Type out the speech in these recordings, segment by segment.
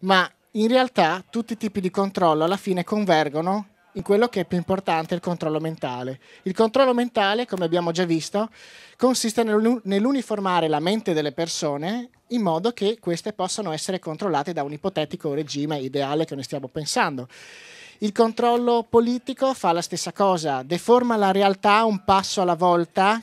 ma in realtà tutti i tipi di controllo alla fine convergono in quello che è più importante, il controllo mentale. Il controllo mentale, come abbiamo già visto, consiste nell'uniformare la mente delle persone in modo che queste possano essere controllate da un ipotetico regime ideale che noi stiamo pensando. Il controllo politico fa la stessa cosa, deforma la realtà un passo alla volta,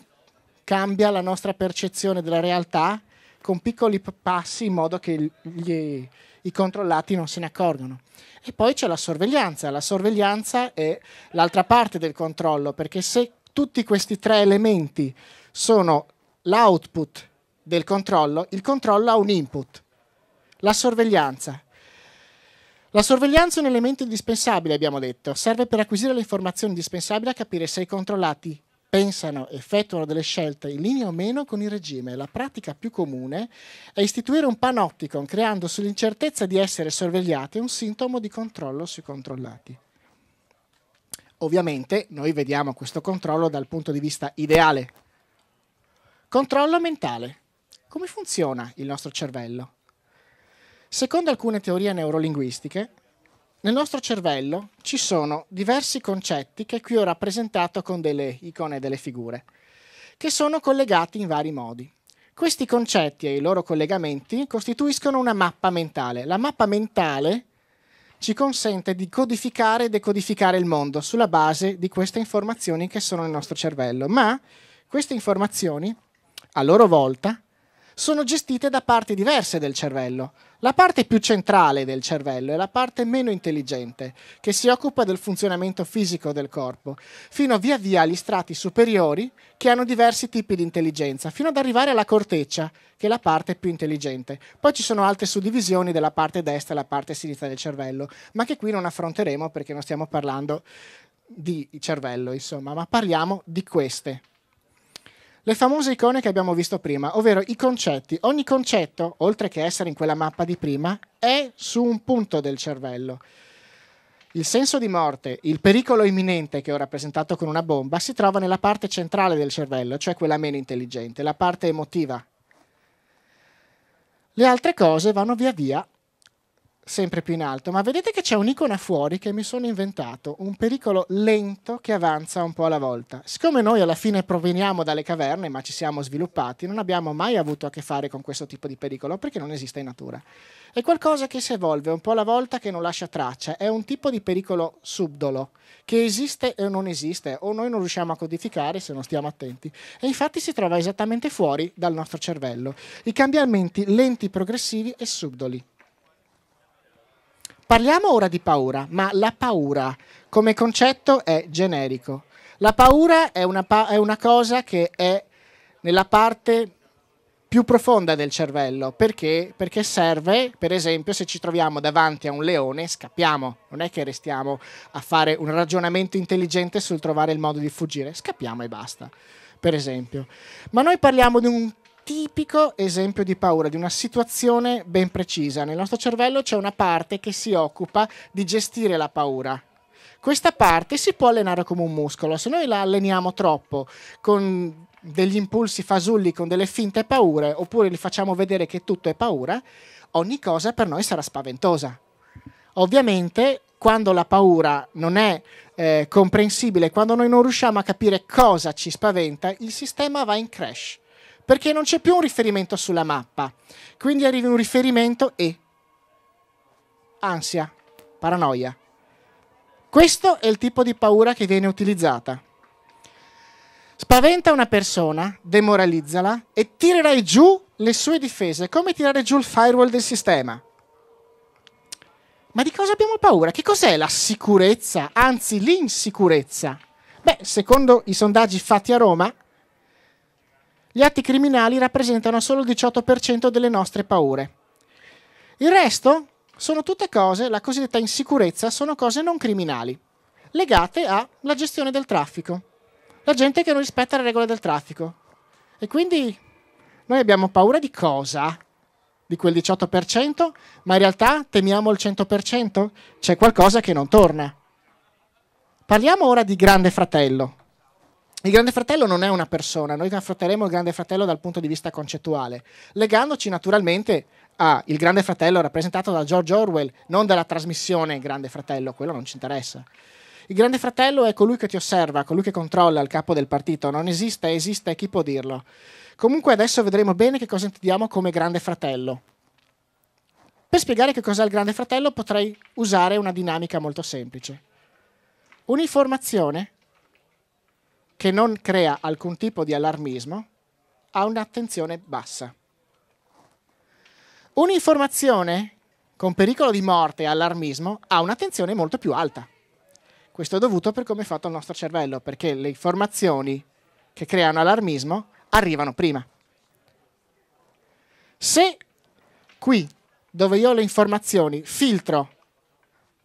cambia la nostra percezione della realtà con piccoli passi in modo che gli i controllati non se ne accorgono. E poi c'è la sorveglianza, la sorveglianza è l'altra parte del controllo, perché se tutti questi tre elementi sono l'output del controllo, il controllo ha un input, la sorveglianza. La sorveglianza è un elemento indispensabile, abbiamo detto, serve per acquisire le informazioni indispensabili a capire se i controllati pensano, effettuano delle scelte in linea o meno con il regime. La pratica più comune è istituire un panopticon creando sull'incertezza di essere sorvegliati un sintomo di controllo sui controllati. Ovviamente noi vediamo questo controllo dal punto di vista ideale. Controllo mentale. Come funziona il nostro cervello? Secondo alcune teorie neurolinguistiche, nel nostro cervello ci sono diversi concetti che qui ho rappresentato con delle icone e delle figure, che sono collegati in vari modi. Questi concetti e i loro collegamenti costituiscono una mappa mentale. La mappa mentale ci consente di codificare e decodificare il mondo sulla base di queste informazioni che sono nel nostro cervello, ma queste informazioni a loro volta sono gestite da parti diverse del cervello. La parte più centrale del cervello è la parte meno intelligente, che si occupa del funzionamento fisico del corpo, fino via via agli strati superiori, che hanno diversi tipi di intelligenza, fino ad arrivare alla corteccia, che è la parte più intelligente. Poi ci sono altre suddivisioni della parte destra e la parte sinistra del cervello, ma che qui non affronteremo perché non stiamo parlando di cervello, insomma, ma parliamo di queste le famose icone che abbiamo visto prima, ovvero i concetti. Ogni concetto, oltre che essere in quella mappa di prima, è su un punto del cervello. Il senso di morte, il pericolo imminente che ho rappresentato con una bomba, si trova nella parte centrale del cervello, cioè quella meno intelligente, la parte emotiva. Le altre cose vanno via via sempre più in alto, ma vedete che c'è un'icona fuori che mi sono inventato, un pericolo lento che avanza un po' alla volta. Siccome noi alla fine proveniamo dalle caverne, ma ci siamo sviluppati, non abbiamo mai avuto a che fare con questo tipo di pericolo perché non esiste in natura. È qualcosa che si evolve un po' alla volta che non lascia traccia, è un tipo di pericolo subdolo, che esiste o non esiste, o noi non riusciamo a codificare se non stiamo attenti. E infatti si trova esattamente fuori dal nostro cervello, i cambiamenti lenti progressivi e subdoli. Parliamo ora di paura, ma la paura come concetto è generico. La paura è una, pa- è una cosa che è nella parte più profonda del cervello. Perché? Perché serve, per esempio, se ci troviamo davanti a un leone, scappiamo. Non è che restiamo a fare un ragionamento intelligente sul trovare il modo di fuggire. Scappiamo e basta, per esempio. Ma noi parliamo di un tipico esempio di paura, di una situazione ben precisa. Nel nostro cervello c'è una parte che si occupa di gestire la paura. Questa parte si può allenare come un muscolo, se noi la alleniamo troppo con degli impulsi fasulli, con delle finte paure, oppure gli facciamo vedere che tutto è paura, ogni cosa per noi sarà spaventosa. Ovviamente quando la paura non è eh, comprensibile, quando noi non riusciamo a capire cosa ci spaventa, il sistema va in crash perché non c'è più un riferimento sulla mappa. Quindi arrivi un riferimento e ansia, paranoia. Questo è il tipo di paura che viene utilizzata. Spaventa una persona, demoralizzala e tirerai giù le sue difese, come tirare giù il firewall del sistema. Ma di cosa abbiamo paura? Che cos'è la sicurezza, anzi l'insicurezza? Beh, secondo i sondaggi fatti a Roma, gli atti criminali rappresentano solo il 18% delle nostre paure. Il resto sono tutte cose, la cosiddetta insicurezza, sono cose non criminali, legate alla gestione del traffico. La gente che non rispetta le regole del traffico. E quindi noi abbiamo paura di cosa? Di quel 18%? Ma in realtà temiamo il 100%? C'è qualcosa che non torna. Parliamo ora di Grande Fratello. Il Grande Fratello non è una persona, noi affronteremo il Grande Fratello dal punto di vista concettuale, legandoci naturalmente al Grande Fratello rappresentato da George Orwell, non dalla trasmissione Grande Fratello, quello non ci interessa. Il Grande Fratello è colui che ti osserva, colui che controlla il capo del partito, non esiste, esiste e chi può dirlo. Comunque adesso vedremo bene che cosa intendiamo come Grande Fratello. Per spiegare che cos'è il Grande Fratello potrei usare una dinamica molto semplice. Un'informazione che non crea alcun tipo di allarmismo, ha un'attenzione bassa. Un'informazione con pericolo di morte e allarmismo ha un'attenzione molto più alta. Questo è dovuto per come è fatto il nostro cervello, perché le informazioni che creano allarmismo arrivano prima. Se qui, dove io ho le informazioni, filtro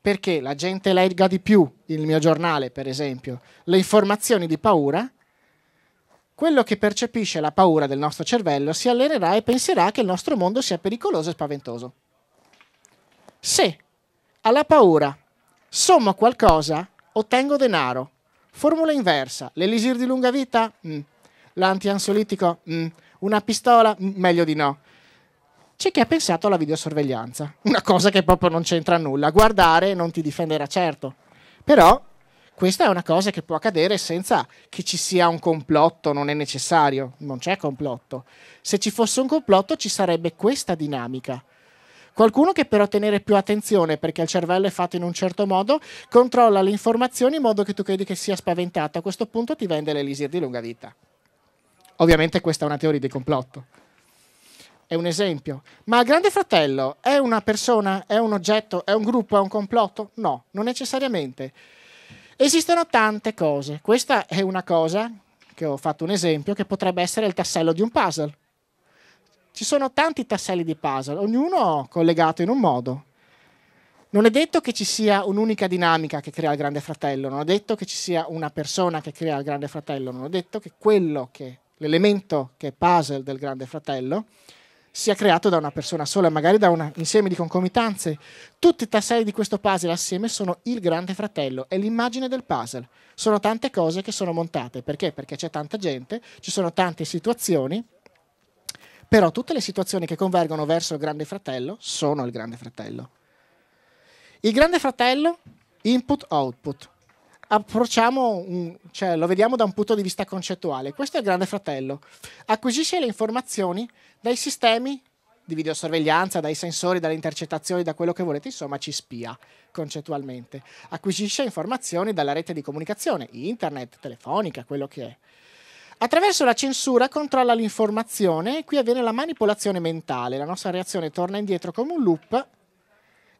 perché la gente legga di più il mio giornale, per esempio, le informazioni di paura, quello che percepisce la paura del nostro cervello si allenerà e penserà che il nostro mondo sia pericoloso e spaventoso. Se alla paura sommo qualcosa, ottengo denaro. Formula inversa, l'elisir di lunga vita? Mm. L'antiansolitico? Mm. Una pistola? Mm. Meglio di no c'è chi ha pensato alla videosorveglianza, una cosa che proprio non c'entra nulla. Guardare non ti difenderà certo, però questa è una cosa che può accadere senza che ci sia un complotto, non è necessario, non c'è complotto. Se ci fosse un complotto ci sarebbe questa dinamica. Qualcuno che per ottenere più attenzione, perché il cervello è fatto in un certo modo, controlla le informazioni in modo che tu credi che sia spaventato. A questo punto ti vende l'elisir di lunga vita. Ovviamente questa è una teoria di complotto è un esempio. Ma il Grande Fratello è una persona, è un oggetto, è un gruppo, è un complotto? No, non necessariamente. Esistono tante cose. Questa è una cosa che ho fatto un esempio che potrebbe essere il tassello di un puzzle. Ci sono tanti tasselli di puzzle, ognuno collegato in un modo. Non è detto che ci sia un'unica dinamica che crea il Grande Fratello, non è detto che ci sia una persona che crea il Grande Fratello, non è detto che quello che l'elemento che è puzzle del Grande Fratello sia creato da una persona sola, magari da un insieme di concomitanze. Tutti i tasselli di questo puzzle assieme sono il grande fratello, è l'immagine del puzzle. Sono tante cose che sono montate, perché? Perché c'è tanta gente, ci sono tante situazioni, però tutte le situazioni che convergono verso il grande fratello sono il grande fratello. Il grande fratello, input-output approcciamo, cioè, lo vediamo da un punto di vista concettuale. Questo è il Grande Fratello. Acquisisce le informazioni dai sistemi di videosorveglianza, dai sensori, dalle intercettazioni, da quello che volete, insomma ci spia concettualmente. Acquisisce informazioni dalla rete di comunicazione, internet, telefonica, quello che è. Attraverso la censura controlla l'informazione, e qui avviene la manipolazione mentale, la nostra reazione torna indietro come un loop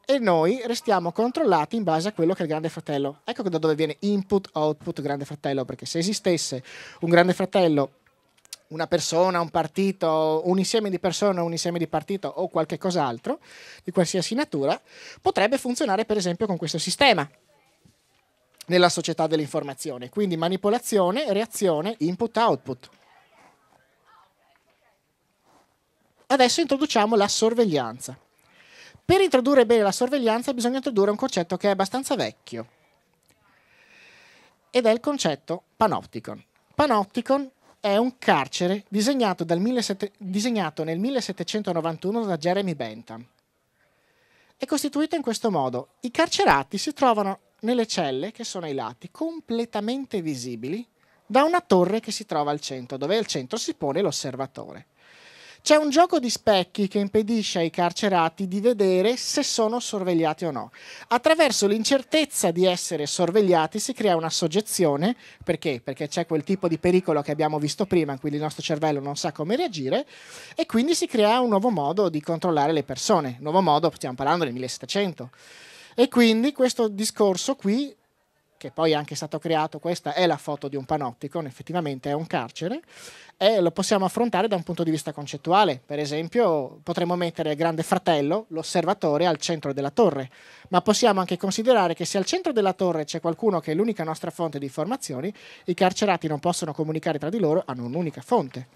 e noi restiamo controllati in base a quello che è il Grande Fratello. Ecco da dove viene input-output Grande Fratello, perché se esistesse un Grande Fratello, una persona, un partito, un insieme di persone, un insieme di partito o qualche cos'altro, di qualsiasi natura, potrebbe funzionare per esempio con questo sistema nella società dell'informazione. Quindi manipolazione, reazione, input-output. Adesso introduciamo la sorveglianza. Per introdurre bene la sorveglianza bisogna introdurre un concetto che è abbastanza vecchio ed è il concetto panopticon. Panopticon è un carcere disegnato, millesette, disegnato nel 1791 da Jeremy Bentham. È costituito in questo modo. I carcerati si trovano nelle celle che sono ai lati, completamente visibili, da una torre che si trova al centro, dove al centro si pone l'osservatore. C'è un gioco di specchi che impedisce ai carcerati di vedere se sono sorvegliati o no. Attraverso l'incertezza di essere sorvegliati si crea una soggezione, perché? Perché c'è quel tipo di pericolo che abbiamo visto prima, in cui il nostro cervello non sa come reagire, e quindi si crea un nuovo modo di controllare le persone. Nuovo modo, stiamo parlando del 1700. E quindi questo discorso qui che poi è anche stato creato, questa è la foto di un panopticon, effettivamente è un carcere, e lo possiamo affrontare da un punto di vista concettuale. Per esempio, potremmo mettere il grande fratello, l'osservatore, al centro della torre, ma possiamo anche considerare che se al centro della torre c'è qualcuno che è l'unica nostra fonte di informazioni, i carcerati non possono comunicare tra di loro, hanno un'unica fonte.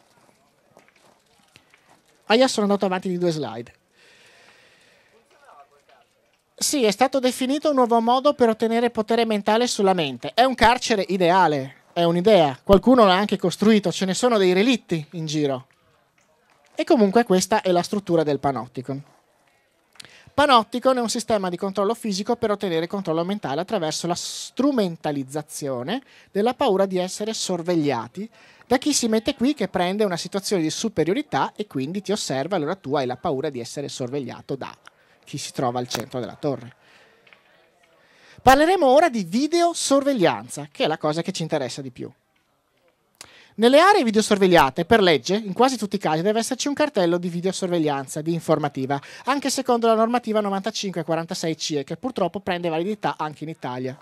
Ah, io sono andato avanti di due slide. Sì, è stato definito un nuovo modo per ottenere potere mentale sulla mente. È un carcere ideale, è un'idea. Qualcuno l'ha anche costruito, ce ne sono dei relitti in giro. E comunque questa è la struttura del Panopticon. Panopticon è un sistema di controllo fisico per ottenere controllo mentale attraverso la strumentalizzazione della paura di essere sorvegliati da chi si mette qui che prende una situazione di superiorità e quindi ti osserva, allora tu hai la paura di essere sorvegliato da chi si trova al centro della torre. Parleremo ora di videosorveglianza, che è la cosa che ci interessa di più. Nelle aree videosorvegliate, per legge, in quasi tutti i casi deve esserci un cartello di videosorveglianza, di informativa, anche secondo la normativa 9546 CE, che purtroppo prende validità anche in Italia.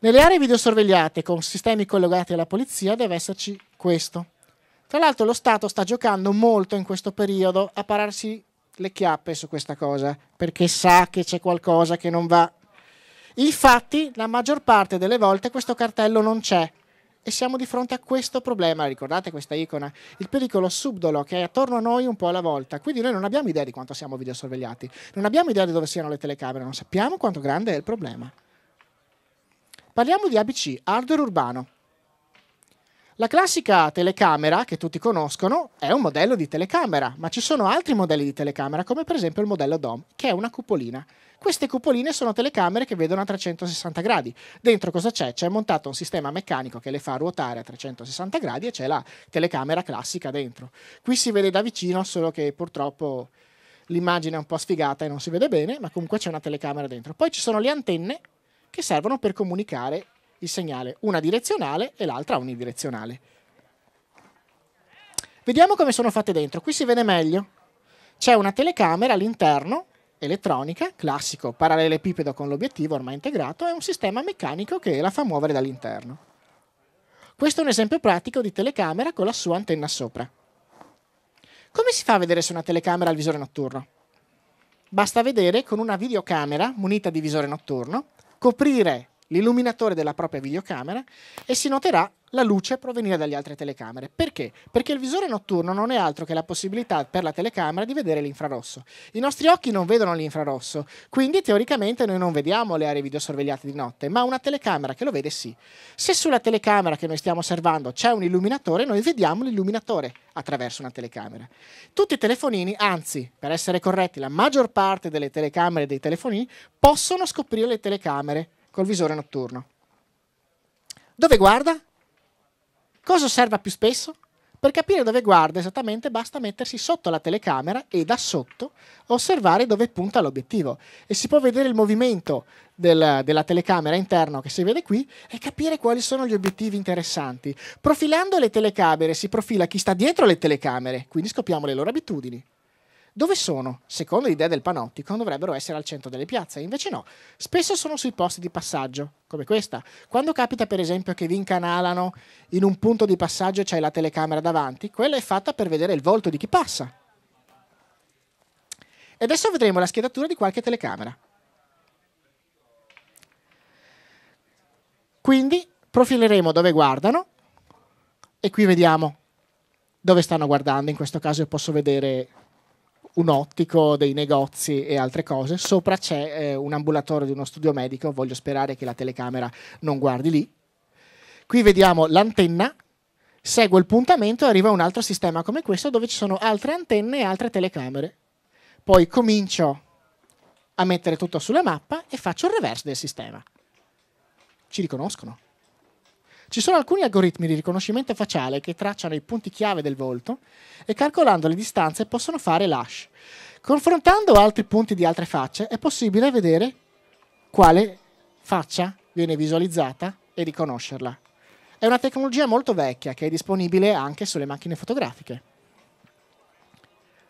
Nelle aree videosorvegliate con sistemi collegati alla polizia deve esserci questo. Tra l'altro lo Stato sta giocando molto in questo periodo a pararsi le chiappe su questa cosa perché sa che c'è qualcosa che non va. Infatti, la maggior parte delle volte questo cartello non c'è e siamo di fronte a questo problema. Ricordate questa icona? Il pericolo subdolo che è attorno a noi un po' alla volta. Quindi noi non abbiamo idea di quanto siamo videosorvegliati, non abbiamo idea di dove siano le telecamere, non sappiamo quanto grande è il problema. Parliamo di ABC, hardware urbano. La classica telecamera che tutti conoscono è un modello di telecamera, ma ci sono altri modelli di telecamera, come per esempio il modello DOM, che è una cupolina. Queste cupoline sono telecamere che vedono a 360 gradi. Dentro cosa c'è? C'è montato un sistema meccanico che le fa ruotare a 360 gradi e c'è la telecamera classica dentro. Qui si vede da vicino, solo che purtroppo l'immagine è un po' sfigata e non si vede bene, ma comunque c'è una telecamera dentro. Poi ci sono le antenne che servono per comunicare il segnale, una direzionale e l'altra unidirezionale. Vediamo come sono fatte dentro, qui si vede meglio. C'è una telecamera all'interno, elettronica, classico, parallelepipedo con l'obiettivo ormai integrato, e un sistema meccanico che la fa muovere dall'interno. Questo è un esempio pratico di telecamera con la sua antenna sopra. Come si fa a vedere su una telecamera il visore notturno? Basta vedere con una videocamera munita di visore notturno, coprire l'illuminatore della propria videocamera e si noterà la luce provenire dagli altre telecamere. Perché? Perché il visore notturno non è altro che la possibilità per la telecamera di vedere l'infrarosso. I nostri occhi non vedono l'infrarosso, quindi teoricamente noi non vediamo le aree videosorvegliate di notte, ma una telecamera che lo vede sì. Se sulla telecamera che noi stiamo osservando c'è un illuminatore, noi vediamo l'illuminatore attraverso una telecamera. Tutti i telefonini, anzi, per essere corretti, la maggior parte delle telecamere e dei telefonini possono scoprire le telecamere col visore notturno. Dove guarda? Cosa osserva più spesso? Per capire dove guarda esattamente basta mettersi sotto la telecamera e da sotto osservare dove punta l'obiettivo e si può vedere il movimento del, della telecamera interno che si vede qui e capire quali sono gli obiettivi interessanti. Profilando le telecamere si profila chi sta dietro le telecamere, quindi scopriamo le loro abitudini dove sono, secondo l'idea del panoptico, dovrebbero essere al centro delle piazze, invece no, spesso sono sui posti di passaggio, come questa. Quando capita per esempio che vi incanalano in un punto di passaggio e c'è la telecamera davanti, quella è fatta per vedere il volto di chi passa. E adesso vedremo la schedatura di qualche telecamera. Quindi profileremo dove guardano e qui vediamo dove stanno guardando, in questo caso io posso vedere un ottico, dei negozi e altre cose. Sopra c'è eh, un ambulatorio di uno studio medico, voglio sperare che la telecamera non guardi lì. Qui vediamo l'antenna, segue il puntamento e arriva un altro sistema come questo dove ci sono altre antenne e altre telecamere. Poi comincio a mettere tutto sulla mappa e faccio il reverse del sistema. Ci riconoscono. Ci sono alcuni algoritmi di riconoscimento facciale che tracciano i punti chiave del volto e calcolando le distanze possono fare l'hash. Confrontando altri punti di altre facce è possibile vedere quale faccia viene visualizzata e riconoscerla. È una tecnologia molto vecchia che è disponibile anche sulle macchine fotografiche.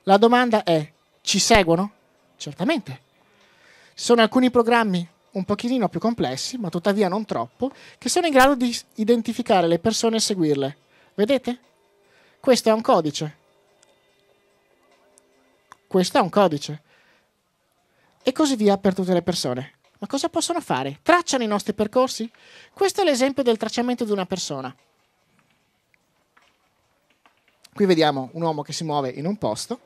La domanda è, ci seguono? Certamente. Ci sono alcuni programmi un pochino più complessi, ma tuttavia non troppo, che sono in grado di identificare le persone e seguirle. Vedete? Questo è un codice. Questo è un codice. E così via per tutte le persone. Ma cosa possono fare? Tracciano i nostri percorsi? Questo è l'esempio del tracciamento di una persona. Qui vediamo un uomo che si muove in un posto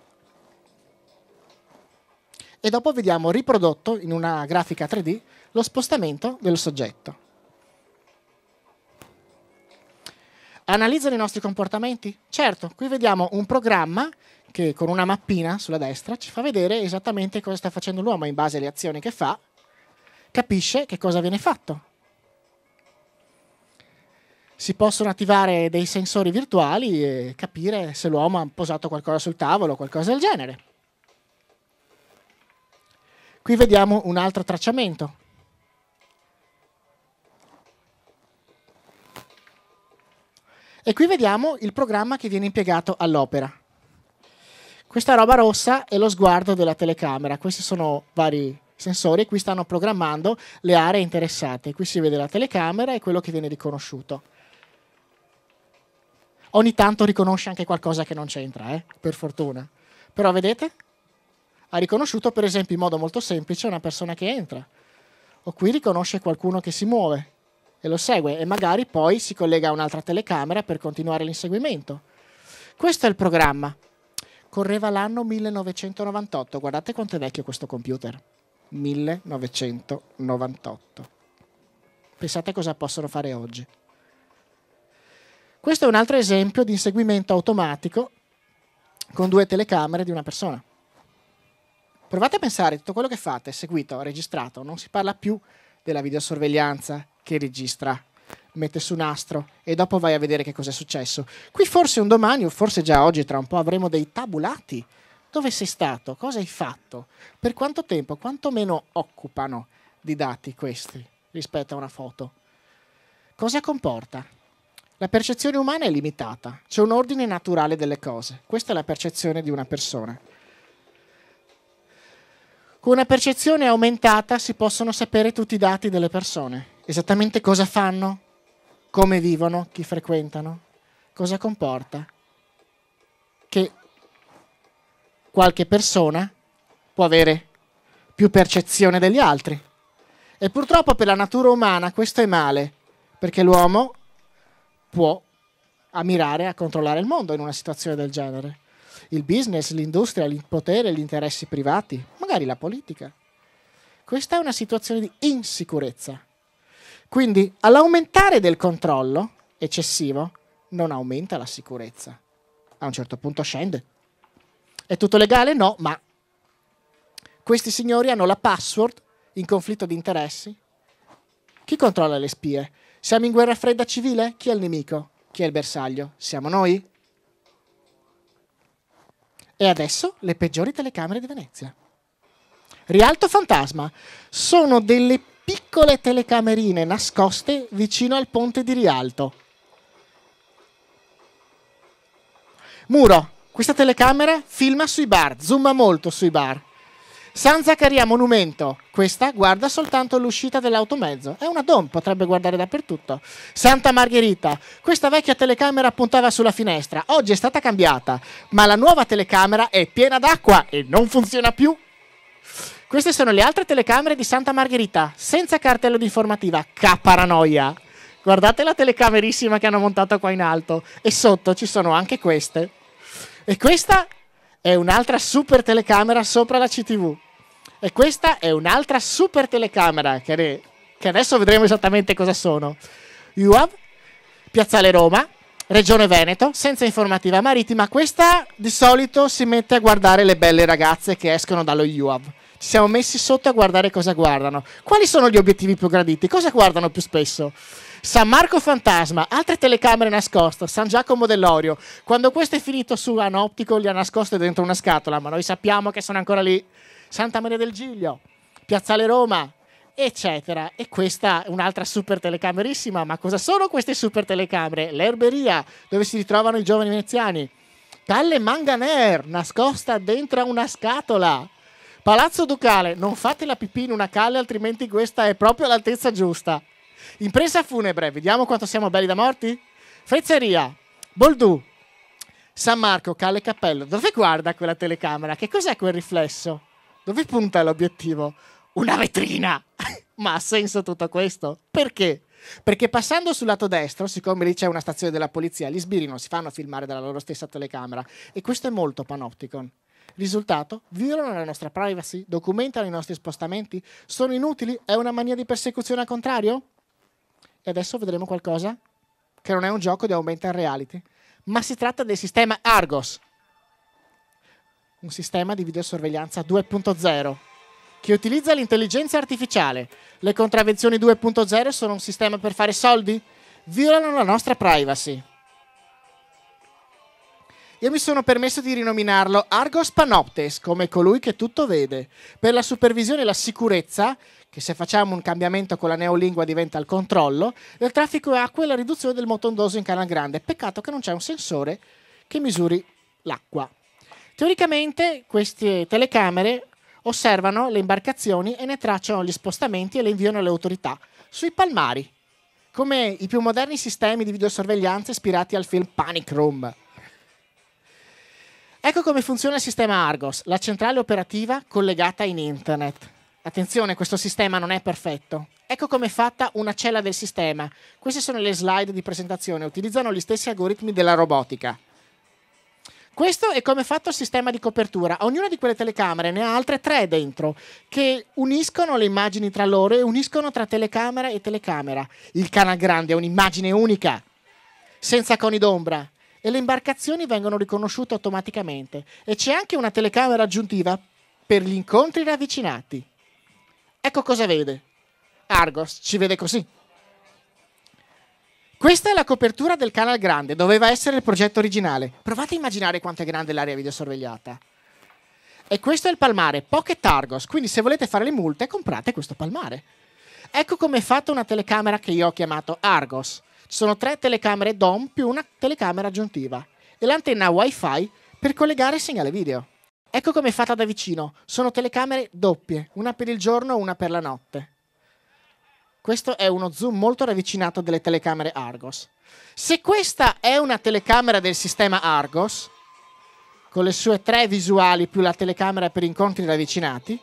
e dopo vediamo riprodotto in una grafica 3D lo spostamento del soggetto. Analizzano i nostri comportamenti? Certo, qui vediamo un programma che con una mappina sulla destra ci fa vedere esattamente cosa sta facendo l'uomo in base alle azioni che fa, capisce che cosa viene fatto. Si possono attivare dei sensori virtuali e capire se l'uomo ha posato qualcosa sul tavolo o qualcosa del genere. Qui vediamo un altro tracciamento. E qui vediamo il programma che viene impiegato all'opera. Questa roba rossa è lo sguardo della telecamera, questi sono vari sensori, qui stanno programmando le aree interessate, qui si vede la telecamera e quello che viene riconosciuto. Ogni tanto riconosce anche qualcosa che non c'entra, eh? per fortuna. Però vedete? Ha riconosciuto per esempio in modo molto semplice una persona che entra, o qui riconosce qualcuno che si muove, e lo segue e magari poi si collega a un'altra telecamera per continuare l'inseguimento. Questo è il programma. Correva l'anno 1998, guardate quanto è vecchio questo computer. 1998. Pensate cosa possono fare oggi. Questo è un altro esempio di inseguimento automatico con due telecamere di una persona. Provate a pensare, tutto quello che fate è seguito, registrato, non si parla più della videosorveglianza, che registra mette su nastro e dopo vai a vedere che cosa è successo. Qui forse un domani o forse già oggi tra un po' avremo dei tabulati. Dove sei stato? Cosa hai fatto? Per quanto tempo? Quanto meno occupano di dati questi rispetto a una foto? Cosa comporta? La percezione umana è limitata, c'è un ordine naturale delle cose. Questa è la percezione di una persona. Con una percezione aumentata si possono sapere tutti i dati delle persone esattamente cosa fanno, come vivono, chi frequentano, cosa comporta. Che qualche persona può avere più percezione degli altri. E purtroppo per la natura umana questo è male, perché l'uomo può ammirare a controllare il mondo in una situazione del genere. Il business, l'industria, il potere, gli interessi privati, magari la politica. Questa è una situazione di insicurezza quindi all'aumentare del controllo eccessivo non aumenta la sicurezza. A un certo punto scende. È tutto legale? No, ma questi signori hanno la password in conflitto di interessi. Chi controlla le spie? Siamo in guerra fredda civile? Chi è il nemico? Chi è il bersaglio? Siamo noi? E adesso le peggiori telecamere di Venezia. Rialto Fantasma. Sono delle piccole telecamerine nascoste vicino al ponte di Rialto. Muro, questa telecamera filma sui bar, zooma molto sui bar. San Zaccaria Monumento, questa guarda soltanto l'uscita dell'automezzo, è una DOM, potrebbe guardare dappertutto. Santa Margherita, questa vecchia telecamera puntava sulla finestra, oggi è stata cambiata, ma la nuova telecamera è piena d'acqua e non funziona più queste sono le altre telecamere di Santa Margherita, senza cartello di informativa. Caparanoia. Guardate la telecamerissima che hanno montato qua in alto. E sotto ci sono anche queste. E questa è un'altra super telecamera sopra la CTV. E questa è un'altra super telecamera che, che adesso vedremo esattamente cosa sono. UAV, Piazzale Roma, Regione Veneto, senza informativa marittima. Questa di solito si mette a guardare le belle ragazze che escono dallo UAV ci siamo messi sotto a guardare cosa guardano. Quali sono gli obiettivi più graditi? Cosa guardano più spesso? San Marco Fantasma, altre telecamere nascoste, San Giacomo dell'Orio. Quando questo è finito su Anoptico, li ha nascoste dentro una scatola, ma noi sappiamo che sono ancora lì. Santa Maria del Giglio, Piazzale Roma, eccetera. E questa è un'altra super telecamerissima. Ma cosa sono queste super telecamere? L'erberia, dove si ritrovano i giovani veneziani. Calle Manganer, nascosta dentro una scatola. Palazzo Ducale, non fate la pipì in una calle, altrimenti questa è proprio l'altezza giusta. Impresa funebre, vediamo quanto siamo belli da morti. Frezzeria, Boldù, San Marco, Calle Cappello. Dove guarda quella telecamera? Che cos'è quel riflesso? Dove punta l'obiettivo? Una vetrina! Ma ha senso tutto questo? Perché? Perché passando sul lato destro, siccome lì c'è una stazione della polizia, gli sbirri non si fanno filmare dalla loro stessa telecamera. E questo è molto panopticon. Risultato? Violano la nostra privacy? Documentano i nostri spostamenti? Sono inutili? È una mania di persecuzione al contrario? E adesso vedremo qualcosa che non è un gioco di augmented reality, ma si tratta del sistema Argos, un sistema di videosorveglianza 2.0 che utilizza l'intelligenza artificiale. Le contravvenzioni 2.0 sono un sistema per fare soldi? Violano la nostra privacy. Io mi sono permesso di rinominarlo Argos Panoptes, come colui che tutto vede, per la supervisione e la sicurezza, che se facciamo un cambiamento con la neolingua diventa il controllo, del traffico acqua e la riduzione del motondoso in Canal Grande. Peccato che non c'è un sensore che misuri l'acqua. Teoricamente queste telecamere osservano le imbarcazioni e ne tracciano gli spostamenti e le inviano alle autorità sui palmari, come i più moderni sistemi di videosorveglianza ispirati al film Panic Room. Ecco come funziona il sistema Argos, la centrale operativa collegata in internet. Attenzione, questo sistema non è perfetto. Ecco come è fatta una cella del sistema. Queste sono le slide di presentazione, utilizzano gli stessi algoritmi della robotica. Questo è come è fatto il sistema di copertura. Ognuna di quelle telecamere ne ha altre tre dentro che uniscono le immagini tra loro e uniscono tra telecamera e telecamera. Il canal grande è un'immagine unica, senza coni d'ombra, e le imbarcazioni vengono riconosciute automaticamente e c'è anche una telecamera aggiuntiva per gli incontri ravvicinati. Ecco cosa vede. Argos ci vede così. Questa è la copertura del Canal Grande, doveva essere il progetto originale. Provate a immaginare quanto è grande l'area videosorvegliata. E questo è il palmare, Pocket Argos, quindi se volete fare le multe comprate questo palmare. Ecco come è fatta una telecamera che io ho chiamato Argos. Ci sono tre telecamere DOM più una telecamera aggiuntiva e l'antenna WiFi per collegare il segnale video. Ecco come è fatta da vicino. Sono telecamere doppie, una per il giorno e una per la notte. Questo è uno zoom molto ravvicinato delle telecamere Argos. Se questa è una telecamera del sistema Argos, con le sue tre visuali più la telecamera per incontri ravvicinati,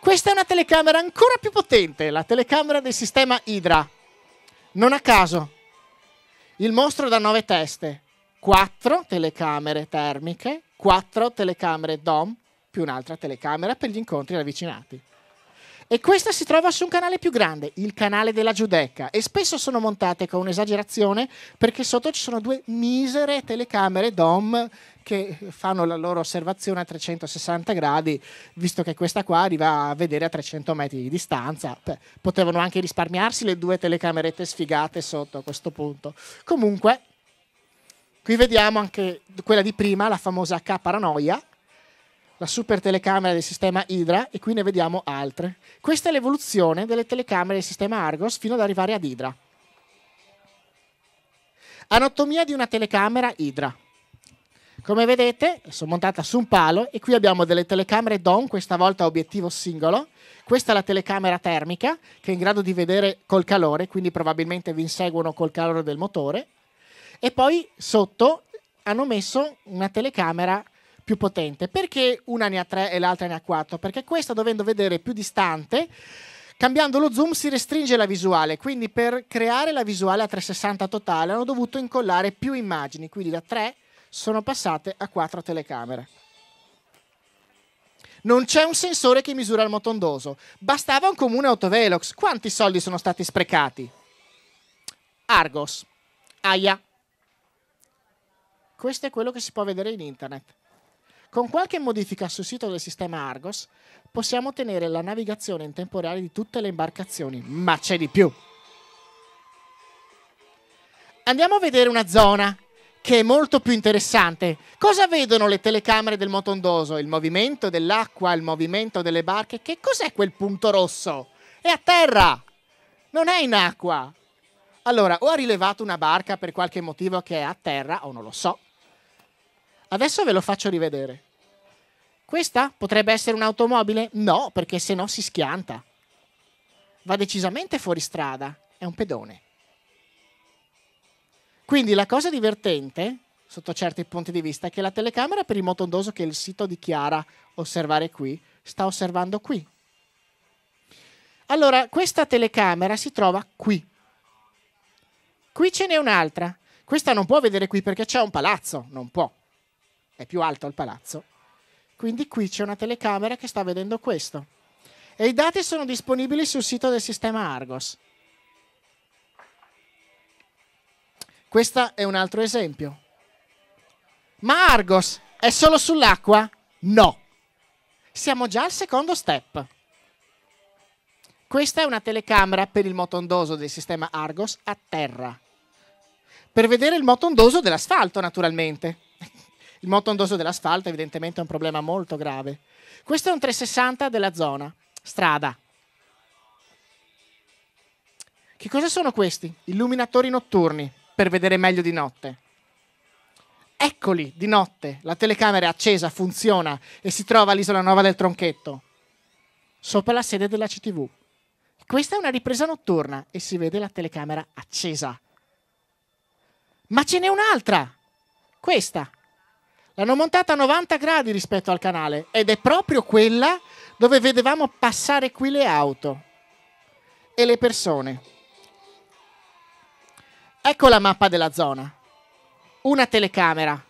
questa è una telecamera ancora più potente, la telecamera del sistema Hydra, non a caso, il mostro da nove teste, quattro telecamere termiche, quattro telecamere DOM, più un'altra telecamera per gli incontri ravvicinati. E questa si trova su un canale più grande, il canale della Giudecca, e spesso sono montate con un'esagerazione perché sotto ci sono due misere telecamere DOM che fanno la loro osservazione a 360 gradi, visto che questa qua arriva a vedere a 300 metri di distanza. Potevano anche risparmiarsi le due telecamerette sfigate sotto a questo punto. Comunque, qui vediamo anche quella di prima, la famosa K-paranoia, la super telecamera del sistema Hydra e qui ne vediamo altre. Questa è l'evoluzione delle telecamere del sistema Argos fino ad arrivare ad Hydra. Anatomia di una telecamera Hydra. Come vedete, sono montata su un palo e qui abbiamo delle telecamere DOM, questa volta obiettivo singolo. Questa è la telecamera termica che è in grado di vedere col calore, quindi probabilmente vi inseguono col calore del motore. E poi sotto hanno messo una telecamera più potente. Perché una ne ha tre e l'altra ne ha quattro? Perché questa dovendo vedere più distante Cambiando lo zoom si restringe la visuale, quindi per creare la visuale a 360 totale hanno dovuto incollare più immagini, quindi da tre sono passate a quattro telecamere. Non c'è un sensore che misura il motondoso, bastava un comune autovelox. Quanti soldi sono stati sprecati? Argos, Aia. Questo è quello che si può vedere in internet. Con qualche modifica sul sito del sistema Argos possiamo ottenere la navigazione in tempo reale di tutte le imbarcazioni, ma c'è di più. Andiamo a vedere una zona che è molto più interessante. Cosa vedono le telecamere del motondoso? Il movimento dell'acqua, il movimento delle barche. Che cos'è quel punto rosso? È a terra, non è in acqua. Allora, o ha rilevato una barca per qualche motivo che è a terra, o non lo so, Adesso ve lo faccio rivedere. Questa potrebbe essere un'automobile? No, perché se no si schianta. Va decisamente fuori strada, è un pedone. Quindi la cosa divertente, sotto certi punti di vista, è che la telecamera per il motondoso che il sito dichiara osservare qui, sta osservando qui. Allora, questa telecamera si trova qui. Qui ce n'è un'altra. Questa non può vedere qui perché c'è un palazzo, non può è più alto il palazzo. Quindi qui c'è una telecamera che sta vedendo questo. E i dati sono disponibili sul sito del sistema Argos. Questo è un altro esempio. Ma Argos è solo sull'acqua? No. Siamo già al secondo step. Questa è una telecamera per il motondoso del sistema Argos a terra. Per vedere il motondoso dell'asfalto, naturalmente. Il moto ondoso dell'asfalto evidentemente è un problema molto grave. Questo è un 360 della zona, strada. Che cosa sono questi? Illuminatori notturni, per vedere meglio di notte. Eccoli, di notte, la telecamera è accesa, funziona e si trova all'isola nuova del Tronchetto, sopra la sede della CTV. Questa è una ripresa notturna e si vede la telecamera accesa. Ma ce n'è un'altra! Questa. L'hanno montata a 90 gradi rispetto al canale ed è proprio quella dove vedevamo passare qui le auto e le persone. Ecco la mappa della zona. Una telecamera,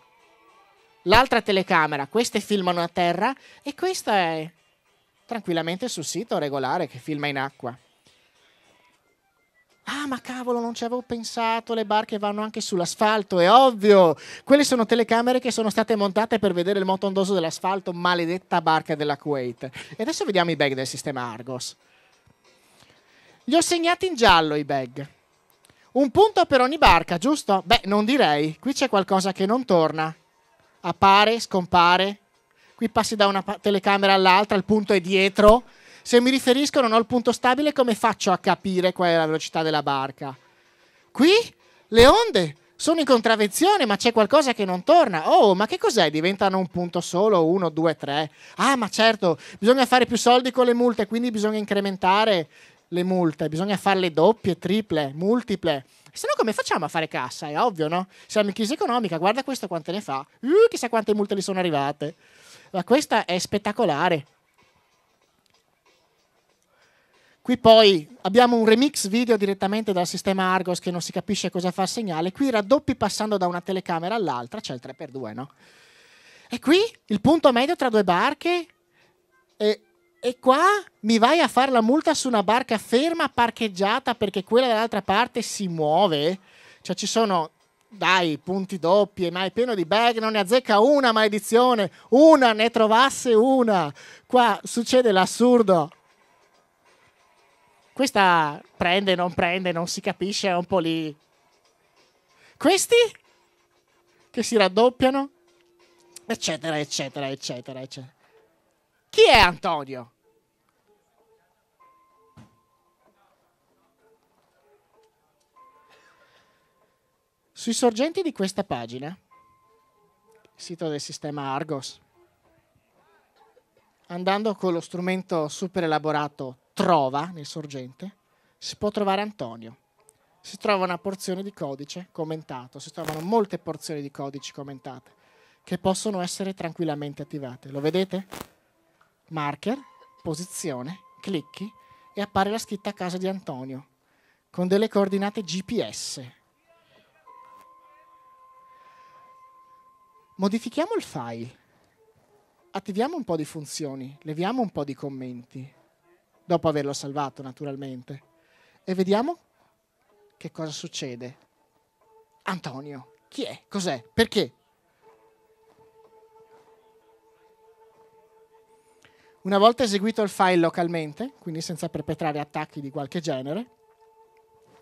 l'altra telecamera, queste filmano a terra e questa è tranquillamente sul sito regolare che filma in acqua. Ah, ma cavolo, non ci avevo pensato, le barche vanno anche sull'asfalto, è ovvio. Quelle sono telecamere che sono state montate per vedere il moto ondoso dell'asfalto, maledetta barca della Kuwait. E adesso vediamo i bag del sistema Argos. Li ho segnati in giallo i bag. Un punto per ogni barca, giusto? Beh, non direi. Qui c'è qualcosa che non torna. Appare, scompare. Qui passi da una telecamera all'altra, il punto è dietro se mi riferisco non ho il punto stabile, come faccio a capire qual è la velocità della barca? Qui le onde sono in contravvenzione, ma c'è qualcosa che non torna. Oh, ma che cos'è? Diventano un punto solo, uno, due, tre. Ah, ma certo, bisogna fare più soldi con le multe, quindi bisogna incrementare le multe, bisogna farle doppie, triple, multiple. Se no, come facciamo a fare cassa? È ovvio, no? Siamo in crisi economica, guarda questo quante ne fa. Uh, chissà quante multe gli sono arrivate. Ma questa è spettacolare. Qui poi abbiamo un remix video direttamente dal sistema Argos che non si capisce cosa fa il segnale. Qui raddoppi passando da una telecamera all'altra, c'è il 3x2, no? E qui il punto medio tra due barche. E, e qua mi vai a fare la multa su una barca ferma, parcheggiata, perché quella dall'altra parte si muove. Cioè ci sono, dai, punti doppi, ma è pieno di bag, non ne azzecca una, maledizione. Una, ne trovasse una. Qua succede l'assurdo. Questa prende, non prende, non si capisce, è un po' lì. Questi che si raddoppiano, eccetera, eccetera, eccetera, eccetera. Chi è Antonio? Sui sorgenti di questa pagina, sito del sistema Argos, andando con lo strumento super elaborato trova nel sorgente, si può trovare Antonio. Si trova una porzione di codice commentato, si trovano molte porzioni di codici commentate che possono essere tranquillamente attivate. Lo vedete? Marker, posizione, clicchi e appare la scritta a casa di Antonio con delle coordinate GPS. Modifichiamo il file, attiviamo un po' di funzioni, leviamo un po' di commenti, dopo averlo salvato naturalmente. E vediamo che cosa succede. Antonio, chi è? Cos'è? Perché? Una volta eseguito il file localmente, quindi senza perpetrare attacchi di qualche genere,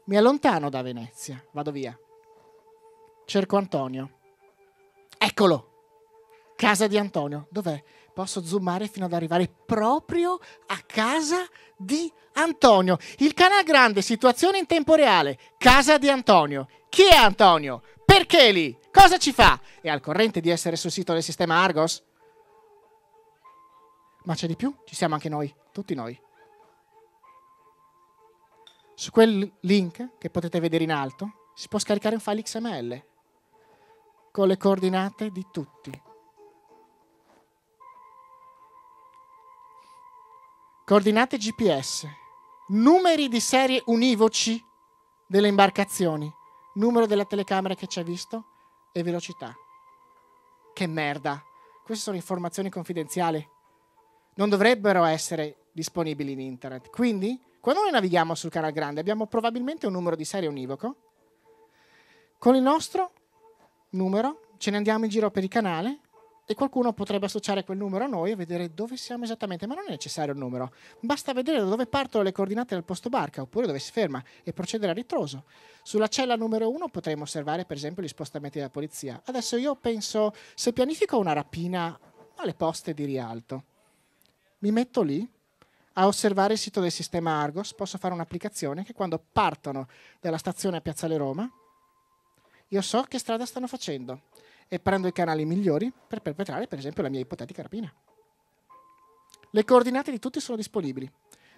mi allontano da Venezia, vado via. Cerco Antonio. Eccolo! Casa di Antonio. Dov'è? posso zoomare fino ad arrivare proprio a casa di Antonio. Il canale grande, situazione in tempo reale, casa di Antonio. Chi è Antonio? Perché lì? Cosa ci fa? È al corrente di essere sul sito del sistema Argos? Ma c'è di più? Ci siamo anche noi, tutti noi. Su quel link che potete vedere in alto si può scaricare un file XML con le coordinate di tutti coordinate GPS, numeri di serie univoci delle imbarcazioni, numero della telecamera che ci ha visto e velocità. Che merda! Queste sono informazioni confidenziali. Non dovrebbero essere disponibili in internet. Quindi, quando noi navighiamo sul canale grande, abbiamo probabilmente un numero di serie univoco. Con il nostro numero ce ne andiamo in giro per il canale e qualcuno potrebbe associare quel numero a noi e vedere dove siamo esattamente, ma non è necessario il numero, basta vedere da dove partono le coordinate del posto barca oppure dove si ferma e procedere a ritroso. Sulla cella numero 1 potremmo osservare per esempio gli spostamenti della polizia. Adesso io penso, se pianifico una rapina alle poste di Rialto, mi metto lì a osservare il sito del sistema Argos, posso fare un'applicazione che quando partono dalla stazione a Piazzale Roma, io so che strada stanno facendo e prendo i canali migliori per perpetrare per esempio la mia ipotetica rapina. Le coordinate di tutti sono disponibili.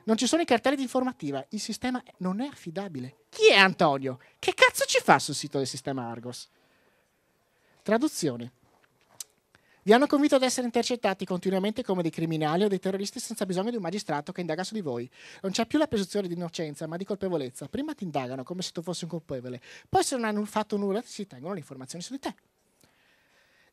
Non ci sono i cartelli di informativa, il sistema non è affidabile. Chi è Antonio? Che cazzo ci fa sul sito del sistema Argos? Traduzione. Vi hanno convinto ad essere intercettati continuamente come dei criminali o dei terroristi senza bisogno di un magistrato che indaga su di voi. Non c'è più la presunzione di innocenza, ma di colpevolezza. Prima ti indagano come se tu fossi un colpevole, poi se non hanno fatto nulla si tengono le informazioni su di te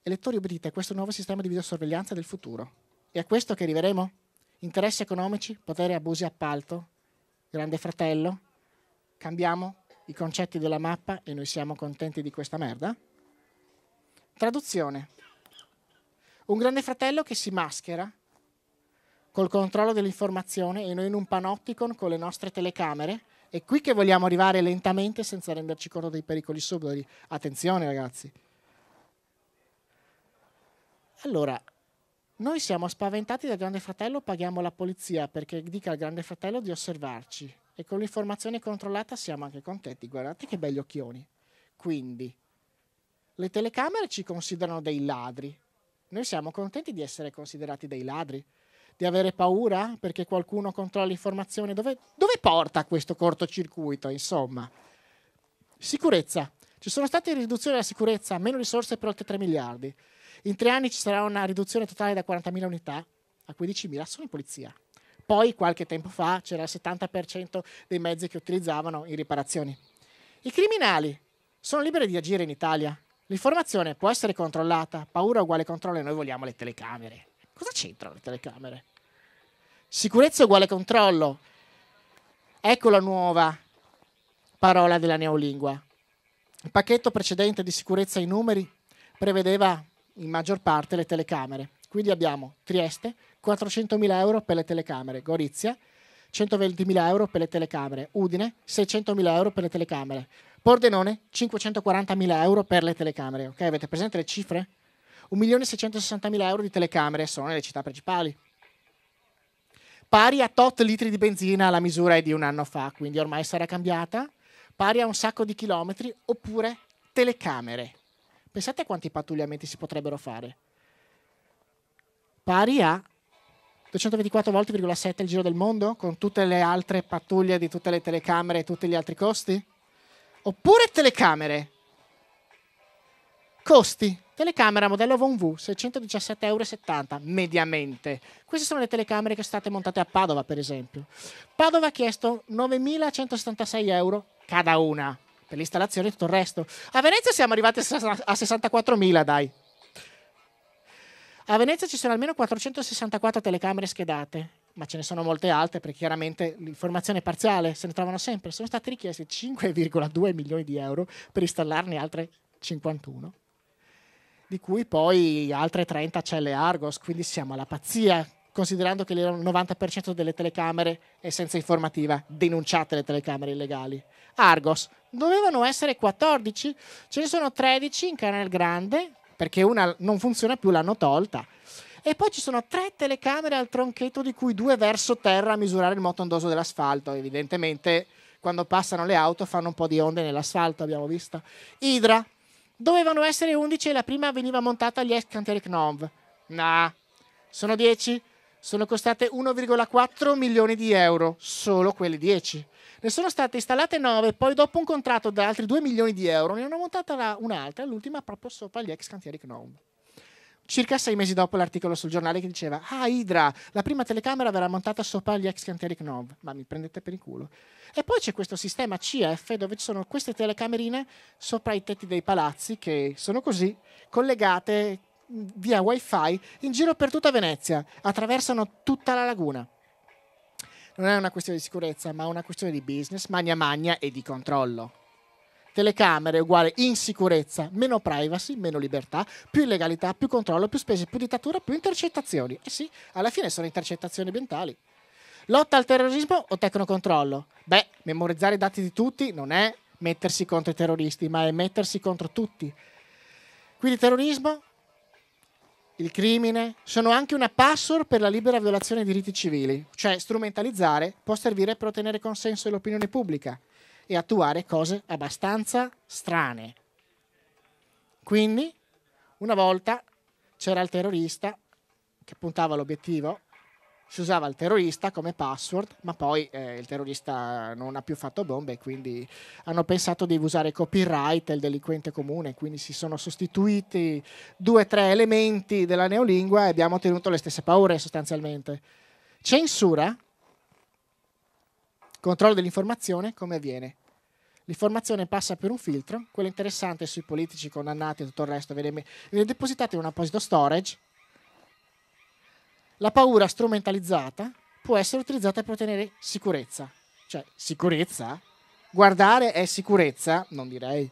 lettori ubbidite a questo nuovo sistema di videosorveglianza del futuro. È a questo che arriveremo? Interessi economici, potere, abusi, appalto, grande fratello? Cambiamo i concetti della mappa e noi siamo contenti di questa merda? Traduzione. Un grande fratello che si maschera col controllo dell'informazione e noi in un panopticon con le nostre telecamere. È qui che vogliamo arrivare lentamente senza renderci conto dei pericoli subdoli. Attenzione ragazzi. Allora, noi siamo spaventati dal Grande Fratello, paghiamo la polizia perché dica al Grande Fratello di osservarci e con l'informazione controllata siamo anche contenti. Guardate che belli occhioni. Quindi, le telecamere ci considerano dei ladri. Noi siamo contenti di essere considerati dei ladri, di avere paura perché qualcuno controlla l'informazione. Dove, dove porta questo cortocircuito, insomma? Sicurezza. Ci sono state riduzioni della sicurezza, meno risorse per oltre 3 miliardi. In tre anni ci sarà una riduzione totale da 40.000 unità a 15.000 solo in polizia. Poi qualche tempo fa c'era il 70% dei mezzi che utilizzavano in riparazioni. I criminali sono liberi di agire in Italia. L'informazione può essere controllata, paura uguale controllo e noi vogliamo le telecamere. Cosa c'entrano le telecamere? Sicurezza uguale controllo. Ecco la nuova parola della neolingua. Il pacchetto precedente di sicurezza ai numeri prevedeva in maggior parte le telecamere. Quindi abbiamo Trieste, 400.000 euro per le telecamere, Gorizia, 120.000 euro per le telecamere, Udine, 600.000 euro per le telecamere, Pordenone, 540.000 euro per le telecamere. Ok, avete presente le cifre? 1.660.000 euro di telecamere sono nelle città principali. Pari a tot litri di benzina, la misura è di un anno fa, quindi ormai sarà cambiata. Pari a un sacco di chilometri oppure telecamere. Pensate a quanti pattugliamenti si potrebbero fare. Pari a 224 volte,7 il giro del mondo con tutte le altre pattuglie di tutte le telecamere e tutti gli altri costi? Oppure telecamere? Costi. Telecamera modello Von V, 617,70 euro mediamente. Queste sono le telecamere che sono state montate a Padova, per esempio. Padova ha chiesto 9.176 euro cada una per l'installazione e tutto il resto. A Venezia siamo arrivati a 64.000, dai. A Venezia ci sono almeno 464 telecamere schedate, ma ce ne sono molte altre perché chiaramente l'informazione è parziale se ne trovano sempre. Sono stati richiesti 5,2 milioni di euro per installarne altre 51, di cui poi altre 30 celle Argos, quindi siamo alla pazzia considerando che il 90% delle telecamere è senza informativa, denunciate le telecamere illegali. Argos. Dovevano essere 14, ce ne sono 13 in Canal Grande, perché una non funziona più, l'hanno tolta. E poi ci sono tre telecamere al tronchetto, di cui due verso terra a misurare il motondoso dell'asfalto. Evidentemente, quando passano le auto, fanno un po' di onde nell'asfalto, abbiamo visto. Idra. Dovevano essere 11 e la prima veniva montata agli ex cantieri Knov. Nah, sono 10. Sono costate 1,4 milioni di euro, solo quelle 10. Ne sono state installate 9, poi dopo un contratto da altri 2 milioni di euro ne hanno montata un'altra, l'ultima proprio sopra gli ex cantieri Gnome. Circa sei mesi dopo l'articolo sul giornale che diceva Ah, Idra, la prima telecamera verrà montata sopra gli ex cantieri Knov. Ma mi prendete per il culo. E poi c'è questo sistema CF dove ci sono queste telecamerine sopra i tetti dei palazzi che sono così collegate mm, via wifi in giro per tutta Venezia. Attraversano tutta la laguna non è una questione di sicurezza, ma una questione di business, magna magna e di controllo. Telecamere uguale insicurezza, meno privacy, meno libertà, più illegalità, più controllo, più spese, più dittatura, più intercettazioni. E eh sì, alla fine sono intercettazioni ambientali. Lotta al terrorismo o tecnocontrollo? Beh, memorizzare i dati di tutti non è mettersi contro i terroristi, ma è mettersi contro tutti. Quindi terrorismo, il crimine, sono anche una password per la libera violazione dei diritti civili, cioè strumentalizzare può servire per ottenere consenso dell'opinione pubblica e attuare cose abbastanza strane. Quindi, una volta c'era il terrorista che puntava l'obiettivo si usava il terrorista come password, ma poi eh, il terrorista non ha più fatto bombe, quindi hanno pensato di usare copyright e il delinquente comune, quindi si sono sostituiti due o tre elementi della neolingua e abbiamo ottenuto le stesse paure sostanzialmente. Censura, controllo dell'informazione, come avviene? L'informazione passa per un filtro, quello interessante sui politici condannati e tutto il resto viene, depositato in un apposito storage la paura strumentalizzata può essere utilizzata per ottenere sicurezza. Cioè, sicurezza? Guardare è sicurezza? Non direi.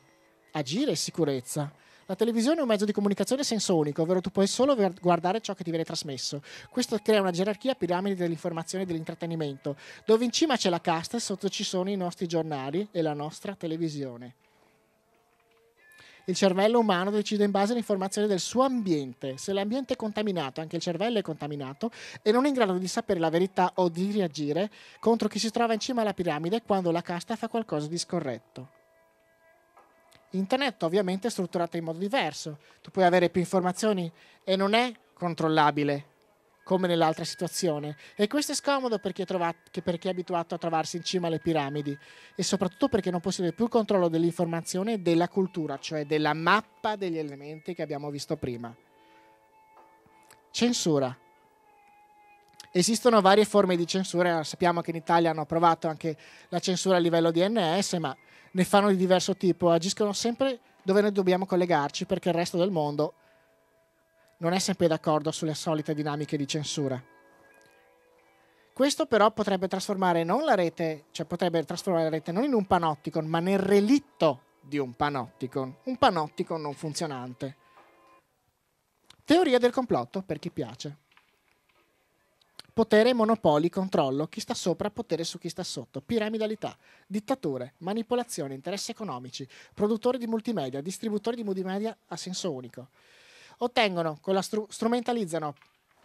Agire è sicurezza. La televisione è un mezzo di comunicazione a senso unico, ovvero tu puoi solo guardare ciò che ti viene trasmesso. Questo crea una gerarchia piramide dell'informazione e dell'intrattenimento, dove in cima c'è la cast e sotto ci sono i nostri giornali e la nostra televisione il cervello umano decide in base alle informazioni del suo ambiente. Se l'ambiente è contaminato, anche il cervello è contaminato e non è in grado di sapere la verità o di reagire contro chi si trova in cima alla piramide quando la casta fa qualcosa di scorretto. Internet ovviamente è strutturata in modo diverso, tu puoi avere più informazioni e non è controllabile come nell'altra situazione. E questo è scomodo per chi, è trovato, per chi è abituato a trovarsi in cima alle piramidi e soprattutto perché non possiede più il controllo dell'informazione e della cultura, cioè della mappa degli elementi che abbiamo visto prima. Censura. Esistono varie forme di censura, sappiamo che in Italia hanno approvato anche la censura a livello DNS, ma ne fanno di diverso tipo, agiscono sempre dove noi dobbiamo collegarci perché il resto del mondo non è sempre d'accordo sulle solite dinamiche di censura. Questo però potrebbe trasformare non la rete, cioè potrebbe trasformare la rete non in un panopticon, ma nel relitto di un panopticon, un panopticon non funzionante. Teoria del complotto, per chi piace. Potere, monopoli, controllo, chi sta sopra, potere su chi sta sotto, piramidalità, dittature, manipolazione, interessi economici, produttori di multimedia, distributori di multimedia a senso unico ottengono, stru- strumentalizzano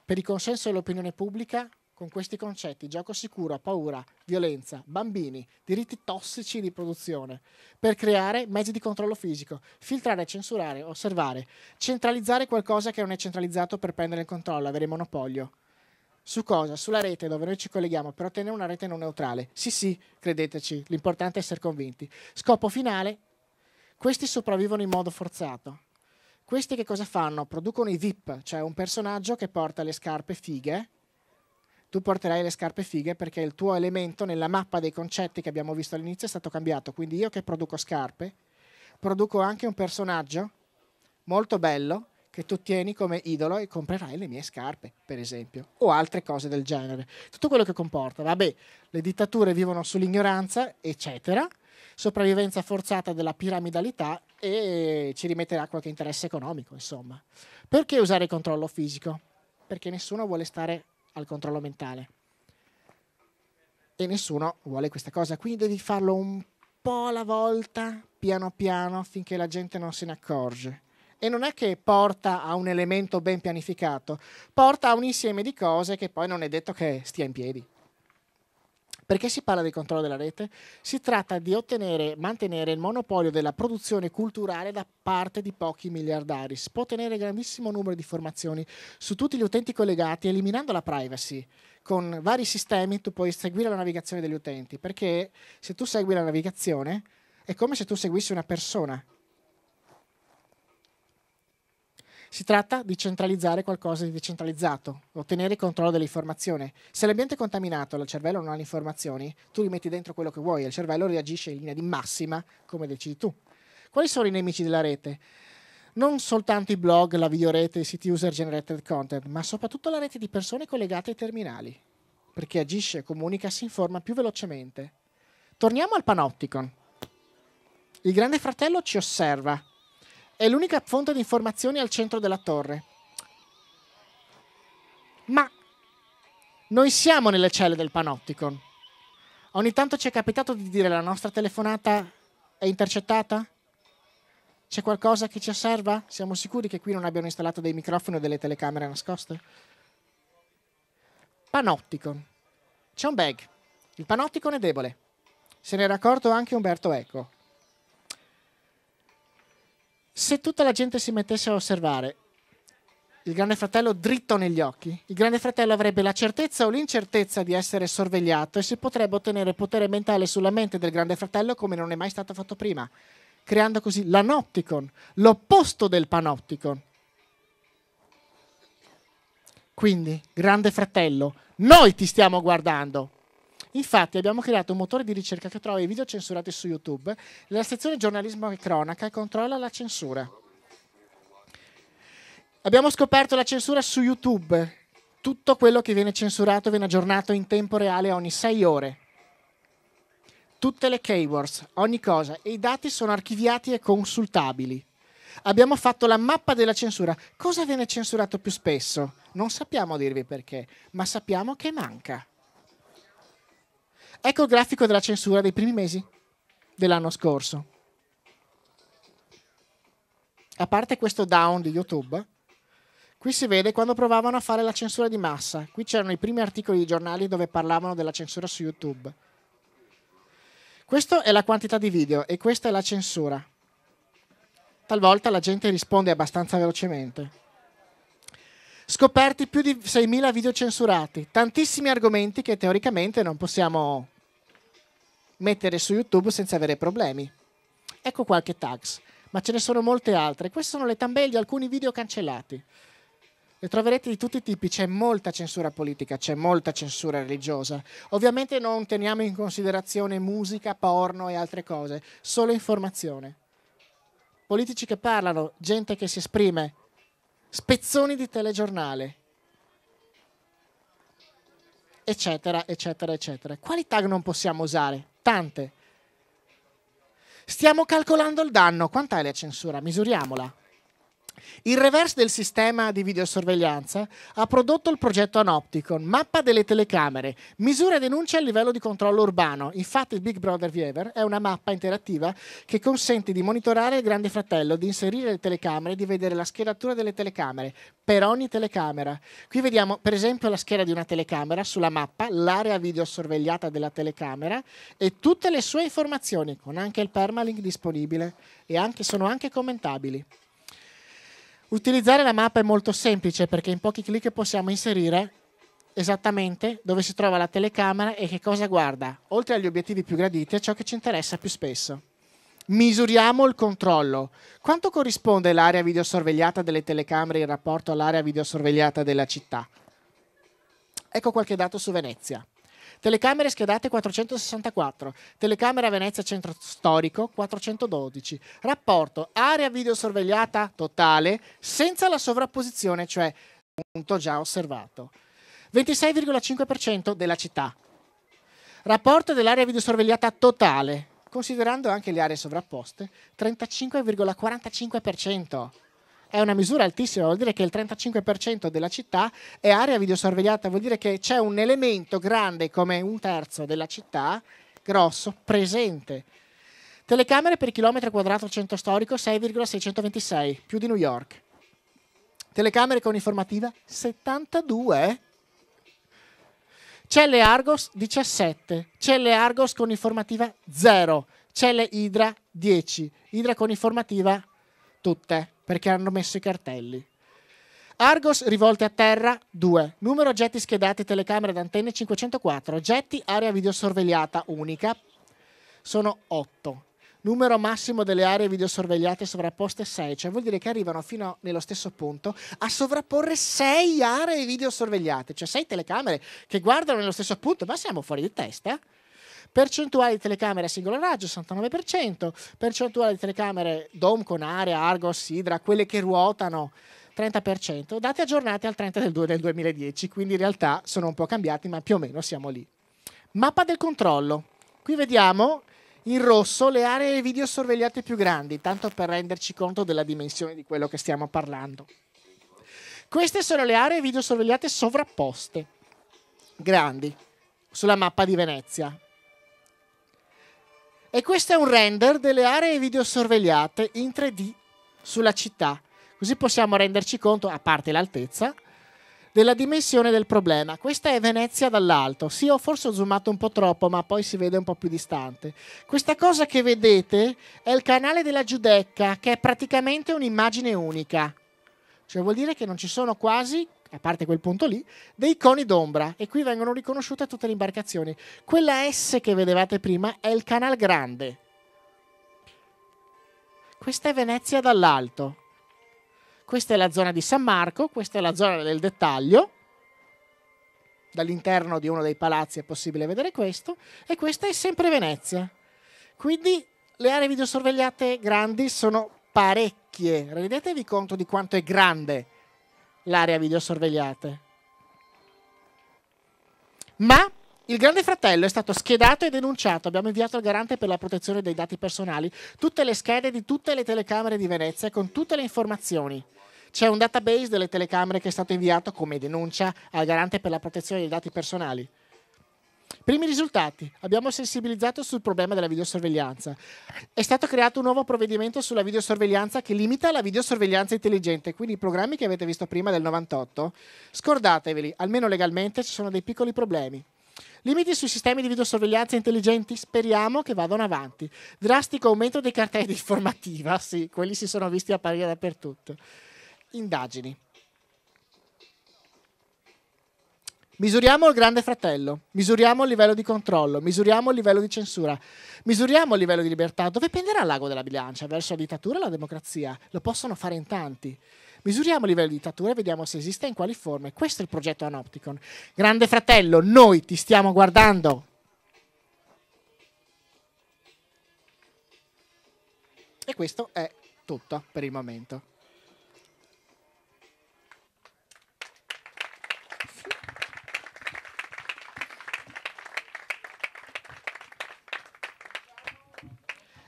per il consenso dell'opinione pubblica con questi concetti, gioco sicuro, paura, violenza, bambini, diritti tossici di produzione, per creare mezzi di controllo fisico, filtrare, censurare, osservare, centralizzare qualcosa che non è centralizzato per prendere il controllo, avere il monopolio. Su cosa? Sulla rete dove noi ci colleghiamo per ottenere una rete non neutrale. Sì, sì, credeteci, l'importante è essere convinti. Scopo finale, questi sopravvivono in modo forzato questi che cosa fanno? Producono i VIP, cioè un personaggio che porta le scarpe fighe. Tu porterai le scarpe fighe perché il tuo elemento nella mappa dei concetti che abbiamo visto all'inizio è stato cambiato. Quindi io che produco scarpe, produco anche un personaggio molto bello che tu tieni come idolo e comprerai le mie scarpe, per esempio, o altre cose del genere. Tutto quello che comporta, vabbè, le dittature vivono sull'ignoranza, eccetera, sopravvivenza forzata della piramidalità e ci rimetterà qualche interesse economico, insomma. Perché usare il controllo fisico? Perché nessuno vuole stare al controllo mentale. E nessuno vuole questa cosa, quindi devi farlo un po' alla volta, piano piano, finché la gente non se ne accorge. E non è che porta a un elemento ben pianificato, porta a un insieme di cose che poi non è detto che stia in piedi. Perché si parla di controllo della rete? Si tratta di ottenere, mantenere il monopolio della produzione culturale da parte di pochi miliardari. Si può ottenere grandissimo numero di informazioni su tutti gli utenti collegati, eliminando la privacy con vari sistemi tu puoi seguire la navigazione degli utenti, perché se tu segui la navigazione è come se tu seguissi una persona. Si tratta di centralizzare qualcosa di decentralizzato, ottenere il controllo dell'informazione. Se l'ambiente è contaminato, il cervello non ha le informazioni, tu gli metti dentro quello che vuoi e il cervello reagisce in linea di massima come decidi tu. Quali sono i nemici della rete? non soltanto i blog, la videorete, i siti user generated content, ma soprattutto la rete di persone collegate ai terminali, perché agisce, comunica, si informa più velocemente. Torniamo al panopticon. Il grande fratello ci osserva, è l'unica fonte di informazioni al centro della torre. Ma noi siamo nelle celle del Panopticon. Ogni tanto ci è capitato di dire la nostra telefonata è intercettata? C'è qualcosa che ci osserva? Siamo sicuri che qui non abbiano installato dei microfoni o delle telecamere nascoste? Panopticon. C'è un bag. Il Panopticon è debole. Se ne era accorto anche Umberto Eco se tutta la gente si mettesse a osservare il Grande Fratello dritto negli occhi, il Grande Fratello avrebbe la certezza o l'incertezza di essere sorvegliato e si potrebbe ottenere potere mentale sulla mente del Grande Fratello come non è mai stato fatto prima, creando così l'anopticon, l'opposto del panopticon. Quindi, Grande Fratello, noi ti stiamo guardando. Infatti abbiamo creato un motore di ricerca che trova i video censurati su YouTube, la sezione giornalismo e cronaca e controlla la censura. Abbiamo scoperto la censura su YouTube. Tutto quello che viene censurato viene aggiornato in tempo reale ogni 6 ore. Tutte le keywords, ogni cosa, e i dati sono archiviati e consultabili. Abbiamo fatto la mappa della censura. Cosa viene censurato più spesso? Non sappiamo dirvi perché, ma sappiamo che manca. Ecco il grafico della censura dei primi mesi dell'anno scorso. A parte questo down di YouTube, qui si vede quando provavano a fare la censura di massa. Qui c'erano i primi articoli di giornali dove parlavano della censura su YouTube. Questa è la quantità di video e questa è la censura. Talvolta la gente risponde abbastanza velocemente. Scoperti più di 6.000 video censurati, tantissimi argomenti che teoricamente non possiamo mettere su YouTube senza avere problemi. Ecco qualche tags, ma ce ne sono molte altre. Queste sono le tambelle di alcuni video cancellati. Le troverete di tutti i tipi, c'è molta censura politica, c'è molta censura religiosa. Ovviamente non teniamo in considerazione musica, porno e altre cose, solo informazione. Politici che parlano, gente che si esprime, spezzoni di telegiornale, eccetera, eccetera, eccetera. Quali tag non possiamo usare? Tante. Stiamo calcolando il danno. Quant'è la censura? Misuriamola. Il reverse del sistema di videosorveglianza ha prodotto il progetto Anopticon, mappa delle telecamere, misura e denuncia a livello di controllo urbano. Infatti il Big Brother Viewer è una mappa interattiva che consente di monitorare il grande fratello, di inserire le telecamere, di vedere la schedatura delle telecamere, per ogni telecamera. Qui vediamo per esempio la scheda di una telecamera sulla mappa, l'area videosorvegliata della telecamera e tutte le sue informazioni, con anche il permalink disponibile e anche, sono anche commentabili. Utilizzare la mappa è molto semplice perché in pochi clic possiamo inserire esattamente dove si trova la telecamera e che cosa guarda, oltre agli obiettivi più graditi, è ciò che ci interessa più spesso. Misuriamo il controllo. Quanto corrisponde l'area videosorvegliata delle telecamere in rapporto all'area videosorvegliata della città? Ecco qualche dato su Venezia. Telecamere schedate 464, telecamera Venezia Centro Storico 412. Rapporto area videosorvegliata totale senza la sovrapposizione, cioè punto già osservato. 26,5% della città. Rapporto dell'area videosorvegliata totale, considerando anche le aree sovrapposte, 35,45% è una misura altissima, vuol dire che il 35% della città è area videosorvegliata, vuol dire che c'è un elemento grande come un terzo della città, grosso, presente. Telecamere per chilometro quadrato al centro storico 6,626, più di New York. Telecamere con informativa 72. Celle Argos 17, Celle Argos con informativa 0, Celle Idra 10, Idra con informativa 0. Tutte, perché hanno messo i cartelli. Argos rivolte a terra 2. Numero oggetti schedati telecamere antenne 504. Oggetti area videosorvegliata unica sono 8. Numero massimo delle aree videosorvegliate sovrapposte 6, cioè vuol dire che arrivano fino nello stesso punto a sovrapporre 6 aree videosorvegliate, cioè 6 telecamere che guardano nello stesso punto, ma siamo fuori di testa. Percentuale di telecamere a singolo raggio 69%, percentuale di telecamere DOM con area, Argos, Sidra, quelle che ruotano 30%, date aggiornate al 30 del 2 del 2010, quindi in realtà sono un po' cambiati, ma più o meno siamo lì. Mappa del controllo. Qui vediamo in rosso le aree video sorvegliate più grandi, tanto per renderci conto della dimensione di quello che stiamo parlando. Queste sono le aree video sorvegliate sovrapposte, grandi, sulla mappa di Venezia. E questo è un render delle aree videosorvegliate in 3D sulla città. Così possiamo renderci conto, a parte l'altezza, della dimensione del problema. Questa è Venezia dall'alto. Sì, ho forse zoomato un po' troppo, ma poi si vede un po' più distante. Questa cosa che vedete è il canale della Giudecca, che è praticamente un'immagine unica. Cioè vuol dire che non ci sono quasi a parte quel punto lì, dei coni d'ombra e qui vengono riconosciute tutte le imbarcazioni. Quella S che vedevate prima è il Canal Grande. Questa è Venezia dall'alto. Questa è la zona di San Marco, questa è la zona del dettaglio. Dall'interno di uno dei palazzi è possibile vedere questo e questa è sempre Venezia. Quindi le aree videosorvegliate grandi sono parecchie. Rendetevi conto di quanto è grande l'area videosorvegliata. Ma il Grande Fratello è stato schedato e denunciato. Abbiamo inviato al garante per la protezione dei dati personali tutte le schede di tutte le telecamere di Venezia con tutte le informazioni. C'è un database delle telecamere che è stato inviato come denuncia al garante per la protezione dei dati personali. Primi risultati. Abbiamo sensibilizzato sul problema della videosorveglianza. È stato creato un nuovo provvedimento sulla videosorveglianza che limita la videosorveglianza intelligente, quindi i programmi che avete visto prima del 98, scordateveli, almeno legalmente ci sono dei piccoli problemi. Limiti sui sistemi di videosorveglianza intelligenti? Speriamo che vadano avanti. Drastico aumento dei cartelli di informativa, sì, quelli si sono visti apparire dappertutto. Indagini. Misuriamo il grande fratello, misuriamo il livello di controllo, misuriamo il livello di censura, misuriamo il livello di libertà. Dove penderà l'ago della bilancia? Verso la dittatura e la democrazia? Lo possono fare in tanti. Misuriamo il livello di dittatura e vediamo se esiste e in quali forme. Questo è il progetto Anopticon. Grande fratello, noi ti stiamo guardando. E questo è tutto per il momento.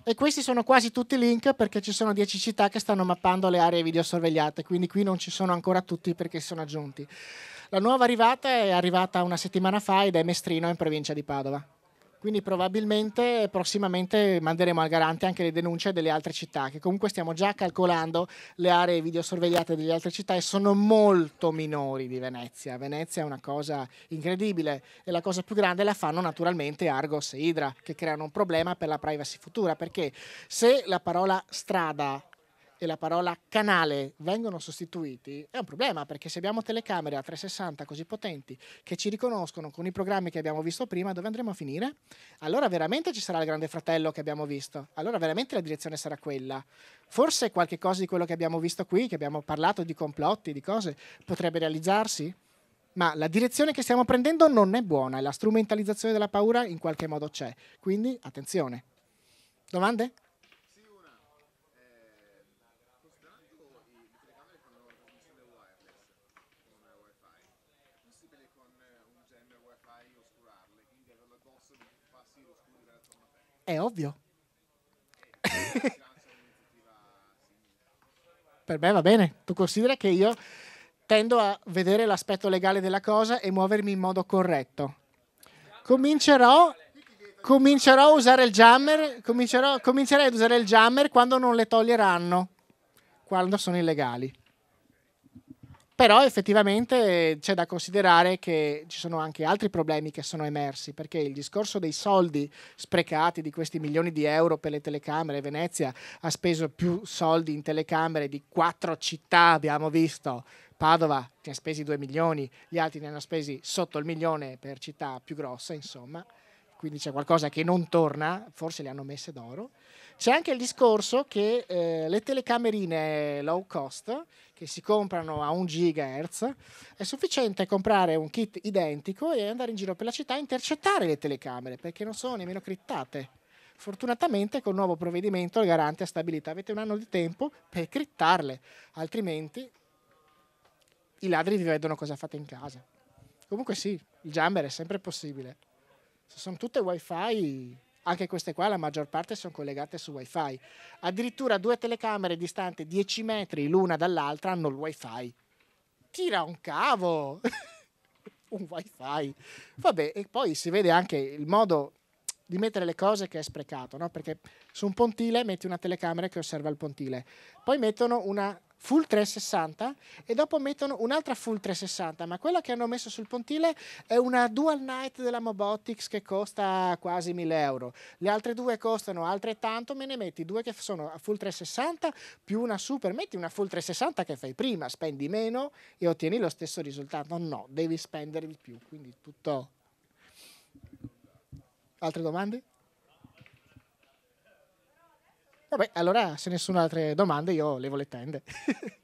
E questi sono quasi tutti i link perché ci sono 10 città che stanno mappando le aree video sorvegliate, quindi qui non ci sono ancora tutti perché sono aggiunti. La nuova arrivata è arrivata una settimana fa ed è Mestrino in provincia di Padova. Quindi probabilmente prossimamente manderemo al garante anche le denunce delle altre città, che comunque stiamo già calcolando le aree videosorvegliate delle altre città e sono molto minori di Venezia. Venezia è una cosa incredibile e la cosa più grande la fanno naturalmente Argos e Idra, che creano un problema per la privacy futura, perché se la parola strada e la parola canale vengono sostituiti, è un problema perché se abbiamo telecamere a 360 così potenti che ci riconoscono con i programmi che abbiamo visto prima, dove andremo a finire? Allora veramente ci sarà il Grande Fratello che abbiamo visto, allora veramente la direzione sarà quella. Forse qualche cosa di quello che abbiamo visto qui, che abbiamo parlato di complotti, di cose, potrebbe realizzarsi? ma la direzione che stiamo prendendo non è buona e la strumentalizzazione della paura in qualche modo c'è. Quindi attenzione. Domande? È ovvio. per me va bene. Tu considera che io tendo a vedere l'aspetto legale della cosa e muovermi in modo corretto. Comincerò, comincerò a usare il jammer, comincerò, comincerei ad usare il jammer quando non le toglieranno, quando sono illegali. Però effettivamente c'è da considerare che ci sono anche altri problemi che sono emersi, perché il discorso dei soldi sprecati di questi milioni di euro per le telecamere, Venezia ha speso più soldi in telecamere di quattro città, abbiamo visto, Padova ne ha spesi 2 milioni, gli altri ne hanno spesi sotto il milione per città più grosse, insomma, quindi c'è qualcosa che non torna, forse le hanno messe d'oro. C'è anche il discorso che eh, le telecamerine low cost che si comprano a 1 GHz è sufficiente comprare un kit identico e andare in giro per la città a intercettare le telecamere perché non sono nemmeno criptate. Fortunatamente col nuovo provvedimento il garante ha stabilito avete un anno di tempo per criptarle, altrimenti i ladri vi vedono cosa fate in casa. Comunque sì, il jammer è sempre possibile. Se sono tutte wifi anche queste qua, la maggior parte, sono collegate su wifi. Addirittura due telecamere distante 10 metri l'una dall'altra hanno il wifi. Tira un cavo! un wifi. Vabbè, e poi si vede anche il modo di mettere le cose che è sprecato, no? perché su un pontile metti una telecamera che osserva il pontile, poi mettono una full 360 e dopo mettono un'altra full 360, ma quella che hanno messo sul pontile è una dual night della Mobotics che costa quasi 1000 euro, le altre due costano altrettanto, me ne metti due che sono full 360 più una super, metti una full 360 che fai prima, spendi meno e ottieni lo stesso risultato, no, devi spendere di più, quindi tutto Altre domande? Vabbè, allora se nessuno ha altre domande io levo le tende.